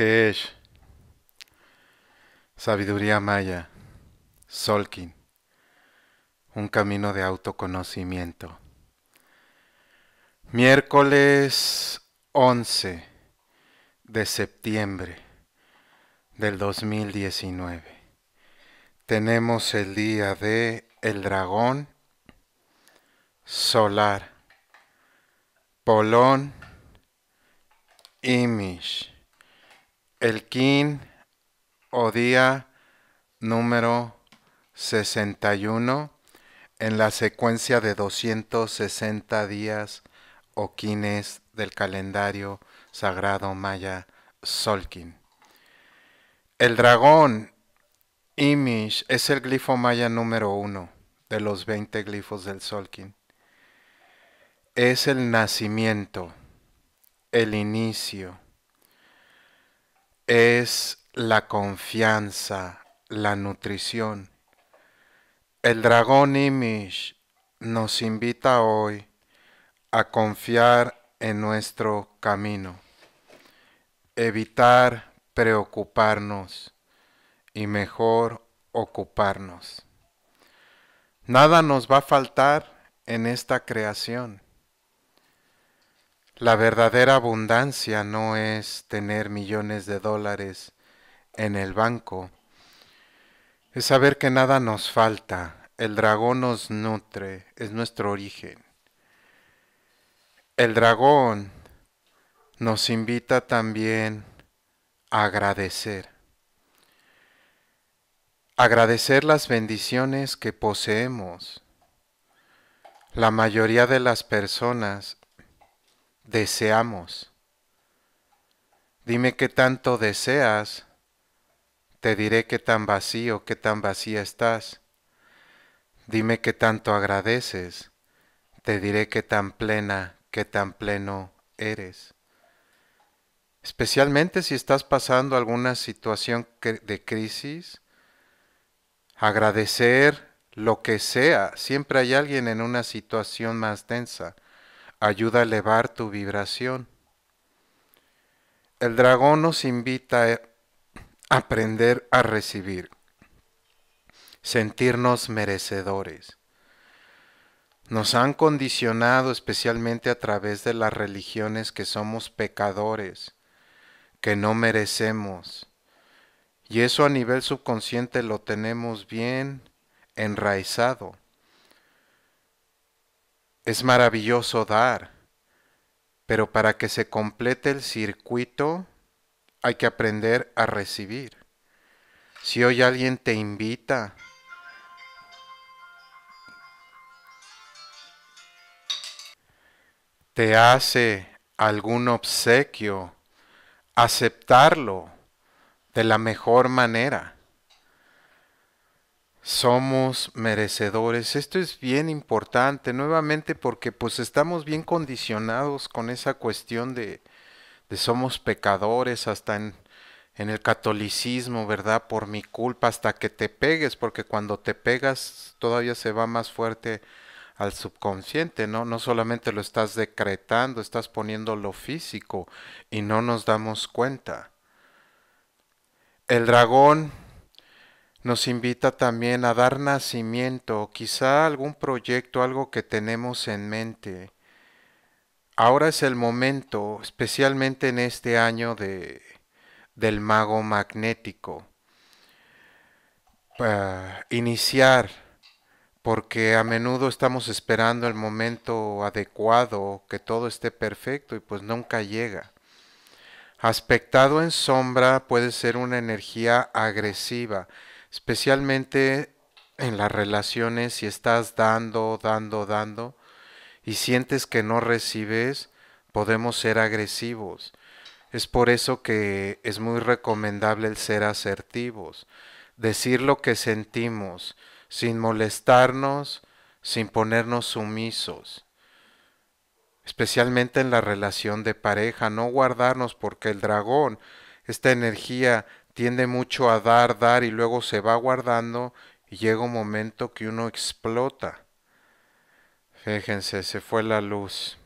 es Sabiduría maya. Solkin. Un camino de autoconocimiento. Miércoles 11 de septiembre del 2019. Tenemos el día de el dragón solar. Polón. Image el Kin o día número 61 en la secuencia de 260 días o quines del calendario sagrado maya Solkin. El dragón Imish es el glifo maya número uno de los 20 glifos del Solkin. Es el nacimiento, el inicio, es la confianza, la nutrición. El dragón Imish nos invita hoy a confiar en nuestro camino, evitar preocuparnos y mejor ocuparnos. Nada nos va a faltar en esta creación. La verdadera abundancia no es tener millones de dólares en el banco, es saber que nada nos falta, el dragón nos nutre, es nuestro origen. El dragón nos invita también a agradecer. Agradecer las bendiciones que poseemos. La mayoría de las personas deseamos. Dime qué tanto deseas, te diré qué tan vacío, qué tan vacía estás. Dime qué tanto agradeces, te diré qué tan plena, qué tan pleno eres. Especialmente si estás pasando alguna situación de crisis, agradecer lo que sea, siempre hay alguien en una situación más densa ayuda a elevar tu vibración. El dragón nos invita a aprender a recibir, sentirnos merecedores. Nos han condicionado especialmente a través de las religiones que somos pecadores, que no merecemos. Y eso a nivel subconsciente lo tenemos bien enraizado. Es maravilloso dar, pero para que se complete el circuito hay que aprender a recibir. Si hoy alguien te invita, te hace algún obsequio, aceptarlo de la mejor manera somos merecedores. Esto es bien importante, nuevamente, porque pues estamos bien condicionados con esa cuestión de, de somos pecadores hasta en, en el catolicismo, ¿verdad? Por mi culpa, hasta que te pegues, porque cuando te pegas todavía se va más fuerte al subconsciente, ¿no? No solamente lo estás decretando, estás poniendo lo físico y no nos damos cuenta. El dragón nos invita también a dar nacimiento, quizá algún proyecto, algo que tenemos en mente. Ahora es el momento, especialmente en este año de, del mago magnético, para iniciar, porque a menudo estamos esperando el momento adecuado, que todo esté perfecto y pues nunca llega. Aspectado en sombra puede ser una energía agresiva especialmente en las relaciones, si estás dando, dando, dando y sientes que no recibes, podemos ser agresivos. Es por eso que es muy recomendable el ser asertivos, decir lo que sentimos, sin molestarnos, sin ponernos sumisos, especialmente en la relación de pareja, no guardarnos porque el dragón, esta energía tiende mucho a dar, dar y luego se va guardando y llega un momento que uno explota. Fíjense, se fue la luz.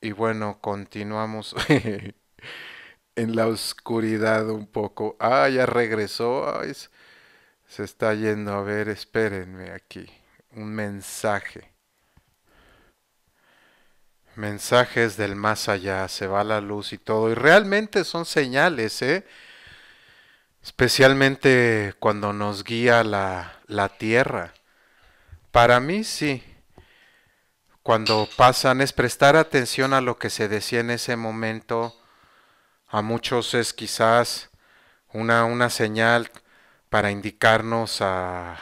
Y bueno, continuamos en la oscuridad un poco. Ah, ya regresó. se está yendo. A ver, espérenme aquí. Un mensaje. Mensajes del más allá. Se va la luz y todo. Y realmente son señales, ¿eh? Especialmente cuando nos guía la, la tierra. Para mí sí. Cuando pasan es prestar atención a lo que se decía en ese momento. A muchos es quizás una, una señal para indicarnos a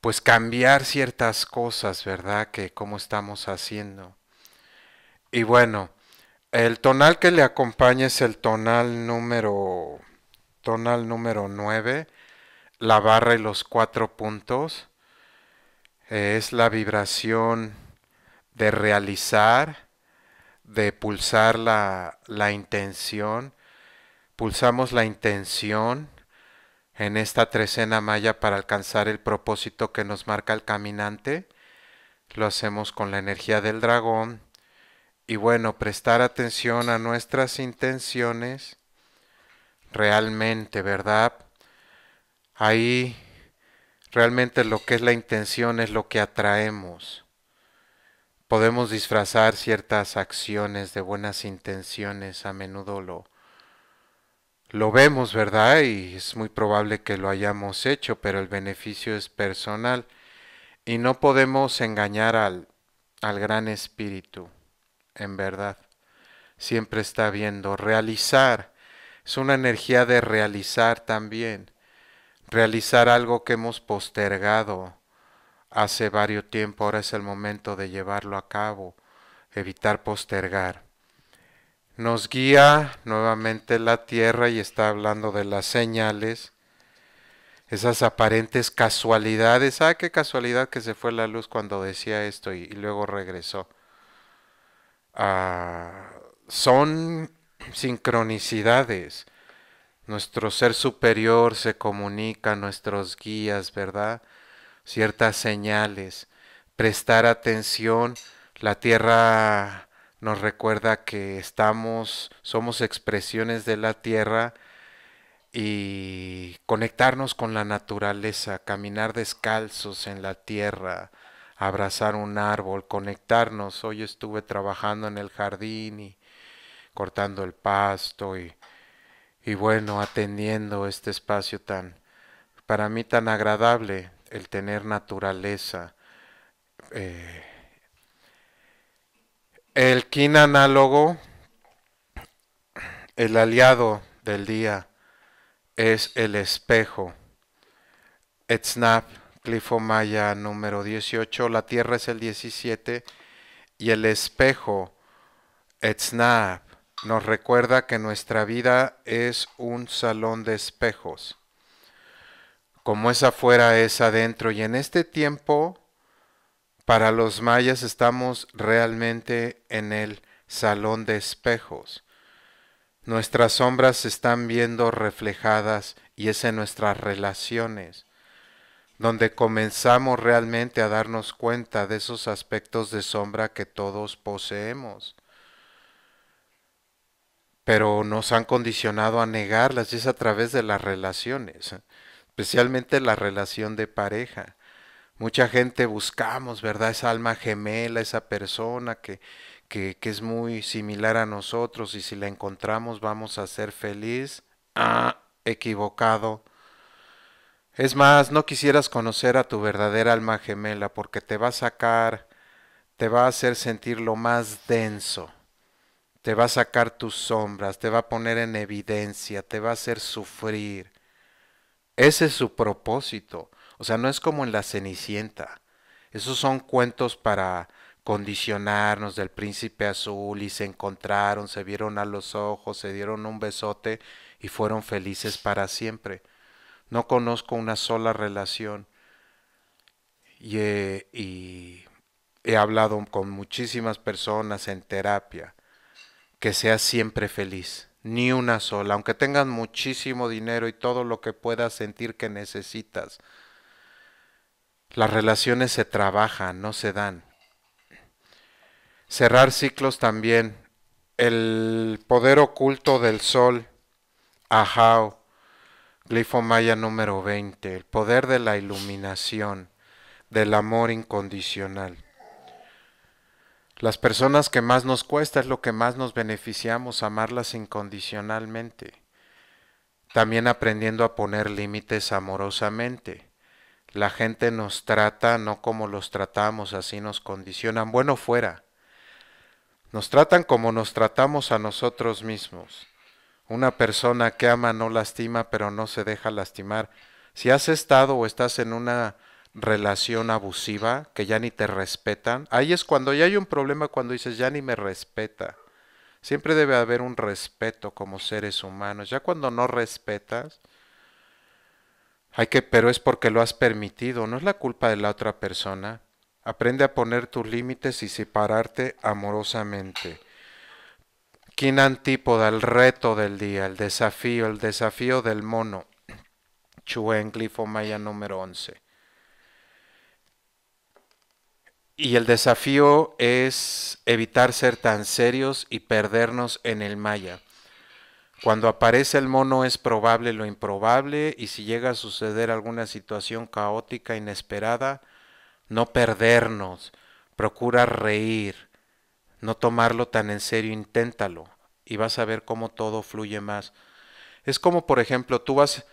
pues cambiar ciertas cosas, ¿verdad? Que cómo estamos haciendo. Y bueno, el tonal que le acompaña es el tonal número tonal número 9, la barra y los cuatro puntos. Eh, es la vibración de realizar, de pulsar la, la intención. Pulsamos la intención en esta trecena maya para alcanzar el propósito que nos marca el caminante. Lo hacemos con la energía del dragón. Y bueno, prestar atención a nuestras intenciones realmente, ¿verdad? Ahí realmente lo que es la intención es lo que atraemos. Podemos disfrazar ciertas acciones de buenas intenciones, a menudo lo, vemos, ¿verdad? Y es muy probable que lo hayamos hecho, pero el beneficio es personal y no podemos engañar al, al gran espíritu, en verdad. Siempre está viendo realizar es una energía de realizar también, realizar algo que hemos postergado hace varios tiempo, ahora es el momento de llevarlo a cabo, evitar postergar. Nos guía nuevamente la tierra y está hablando de las señales, esas aparentes casualidades. Ah, qué casualidad que se fue la luz cuando decía esto y, luego regresó. Ah, son sincronicidades. Nuestro ser superior se comunica, nuestros guías, ¿verdad? Ciertas señales. Prestar atención. La tierra nos recuerda que estamos, somos expresiones de la tierra y conectarnos con la naturaleza, caminar descalzos en la tierra, abrazar un árbol, conectarnos. Hoy estuve trabajando en el jardín y cortando el pasto y, y bueno, atendiendo este espacio tan, para mí tan agradable, el tener naturaleza. Eh, el kin análogo, el aliado del día, es el espejo. Snap, Clifo Maya número 18, la Tierra es el 17 y el espejo, Snap, nos recuerda que nuestra vida es un salón de espejos. Como es afuera, es adentro. Y en este tiempo, para los mayas estamos realmente en el salón de espejos. Nuestras sombras se están viendo reflejadas y es en nuestras relaciones donde comenzamos realmente a darnos cuenta de esos aspectos de sombra que todos poseemos pero nos han condicionado a negarlas y es a través de las relaciones, especialmente la relación de pareja. Mucha gente buscamos, ¿verdad? Esa alma gemela, esa persona que, que, que es muy similar a nosotros y si la encontramos vamos a ser feliz. Ah, equivocado. Es más, no quisieras conocer a tu verdadera alma gemela porque te va a sacar, te va a hacer sentir lo más denso te va a sacar tus sombras, te va a poner en evidencia, te va a hacer sufrir. Ese es su propósito. O sea, no es como en la Cenicienta. Esos son cuentos para condicionarnos del príncipe azul y se encontraron, se vieron a los ojos, se dieron un besote y fueron felices para siempre. No conozco una sola relación. Y he, hablado con muchísimas personas en terapia que seas siempre feliz, ni una sola, aunque tengas muchísimo dinero y todo lo que puedas sentir que necesitas. Las relaciones se trabajan, no se dan. Cerrar ciclos también. El poder oculto del sol, Ajao, glifo maya número 20, el poder de la iluminación, del amor incondicional. Las personas que más nos cuesta es lo que más nos beneficiamos, amarlas incondicionalmente. También aprendiendo a poner límites amorosamente. La gente nos trata no como los tratamos, así nos condicionan, bueno fuera. Nos tratan como nos tratamos a nosotros mismos. Una persona que ama no lastima, pero no se deja lastimar. Si has estado o estás en una relación abusiva, que ya ni te respetan. Ahí es cuando ya hay un problema, cuando dices, ya ni me respeta. Siempre debe haber un respeto como seres humanos. Ya cuando no respetas, hay que, pero es porque lo has permitido, no es la culpa de la otra persona. Aprende a poner tus límites y separarte amorosamente. quién antípoda, el reto del día, el desafío, el desafío del mono. Chuen, maya número 11. Y el desafío es evitar ser tan serios y perdernos en el maya. Cuando aparece el mono es probable lo improbable y si llega a suceder alguna situación caótica, inesperada, no perdernos, procura reír, no tomarlo tan en serio, inténtalo y vas a ver cómo todo fluye más. Es como, por ejemplo, tú vas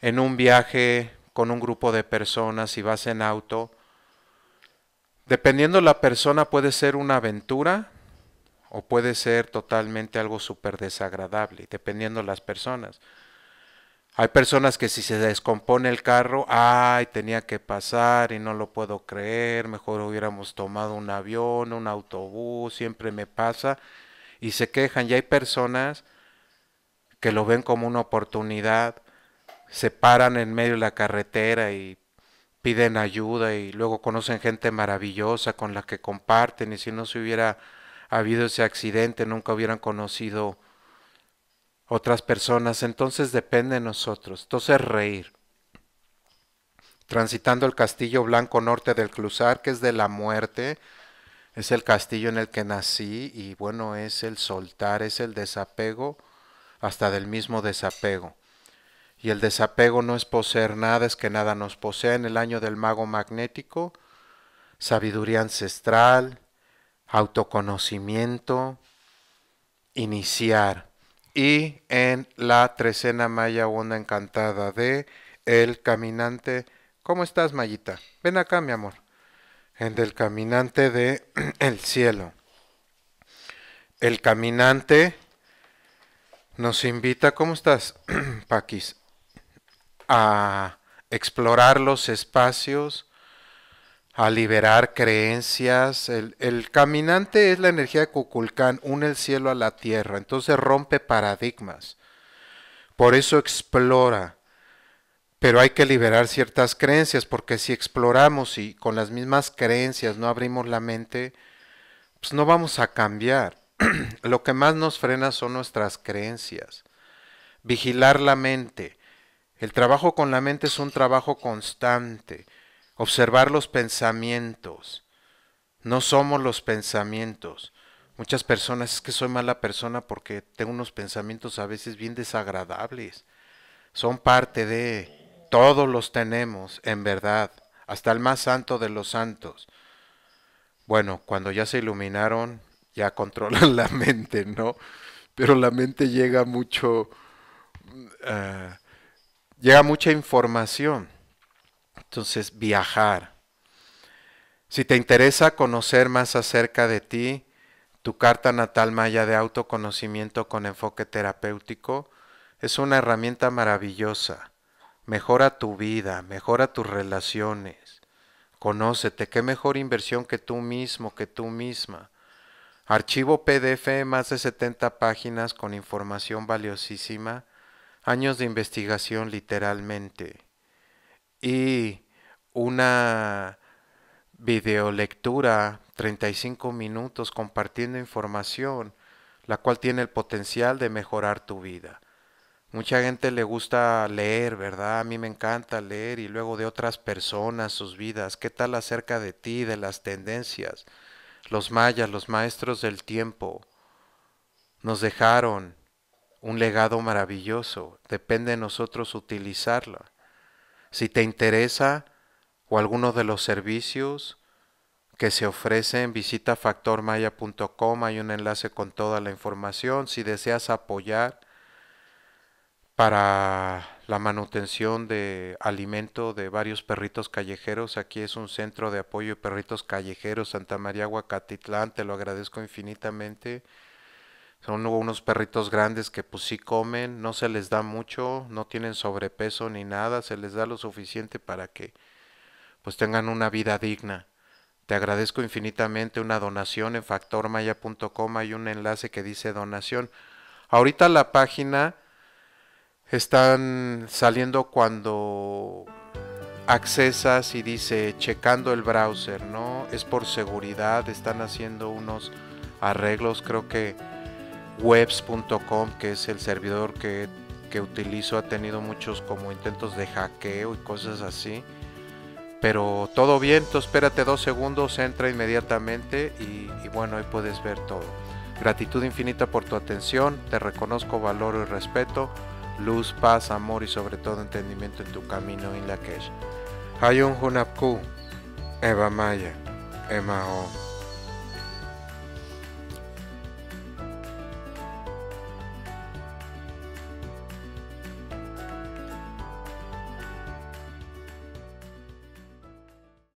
en un viaje con un grupo de personas y vas en auto Dependiendo la persona puede ser una aventura o puede ser totalmente algo súper desagradable, dependiendo las personas. Hay personas que si se descompone el carro, ay, tenía que pasar y no lo puedo creer, mejor hubiéramos tomado un avión, un autobús, siempre me pasa, y se quejan. Y hay personas que lo ven como una oportunidad, se paran en medio de la carretera y piden ayuda y luego conocen gente maravillosa con la que comparten y si no se hubiera habido ese accidente nunca hubieran conocido otras personas. Entonces depende de nosotros. Entonces reír. Transitando el castillo blanco norte del cruzar que es de la muerte, es el castillo en el que nací y bueno, es el soltar, es el desapego, hasta del mismo desapego. Y el desapego no es poseer nada, es que nada nos posee en el año del mago magnético, sabiduría ancestral, autoconocimiento, iniciar. Y en la trecena maya onda encantada de El Caminante. ¿Cómo estás, Mayita? Ven acá, mi amor. En Del Caminante de El Cielo. El Caminante nos invita. ¿Cómo estás, Paquis? a explorar los espacios, a liberar creencias. El, caminante es la energía de Cuculcán, une el cielo a la tierra, entonces rompe paradigmas. Por eso explora. Pero hay que liberar ciertas creencias, porque si exploramos y con las mismas creencias no abrimos la mente, pues no vamos a cambiar. Lo que más nos frena son nuestras creencias. Vigilar la mente. El trabajo con la mente es un trabajo constante. Observar los pensamientos. No somos los pensamientos. Muchas personas es que soy mala persona porque tengo unos pensamientos a veces bien desagradables. Son parte de... Todos los tenemos, en verdad, hasta el más santo de los santos. Bueno, cuando ya se iluminaron, ya controlan la mente, ¿no? Pero la mente llega mucho... Eh, llega mucha información. Entonces, viajar. Si te interesa conocer más acerca de ti, tu carta natal maya de autoconocimiento con enfoque terapéutico es una herramienta maravillosa. Mejora tu vida, mejora tus relaciones. Conócete, qué mejor inversión que tú mismo, que tú misma. Archivo PDF, más de 70 páginas con información valiosísima años de investigación literalmente y una videolectura, 35 minutos compartiendo información, la cual tiene el potencial de mejorar tu vida. Mucha gente le gusta leer, ¿verdad? A mí me encanta leer y luego de otras personas, sus vidas. ¿Qué tal acerca de ti, de las tendencias? Los mayas, los maestros del tiempo, nos dejaron un legado maravilloso. Depende de nosotros utilizarla. Si te interesa o alguno de los servicios que se ofrecen, visita factormaya.com. Hay un enlace con toda la información. Si deseas apoyar para la manutención de alimento de varios perritos callejeros, aquí es un centro de apoyo de perritos callejeros, Santa María Huacatitlán. Te lo agradezco infinitamente. Son unos perritos grandes que pues sí comen, no se les da mucho, no tienen sobrepeso ni nada, se les da lo suficiente para que pues tengan una vida digna. Te agradezco infinitamente una donación en factormaya.com, hay un enlace que dice donación. Ahorita la página están saliendo cuando accesas y dice checando el browser, ¿no? Es por seguridad, están haciendo unos arreglos, creo que webs.com, que es el servidor que, que, utilizo, ha tenido muchos como intentos de hackeo y cosas así. Pero todo bien, tú espérate dos segundos, entra inmediatamente y, bueno, ahí puedes ver todo. Gratitud infinita por tu atención, te reconozco, valoro y respeto, luz, paz, amor y sobre todo entendimiento en tu camino en la que Hayun Hunapku, Eva Maya, Emma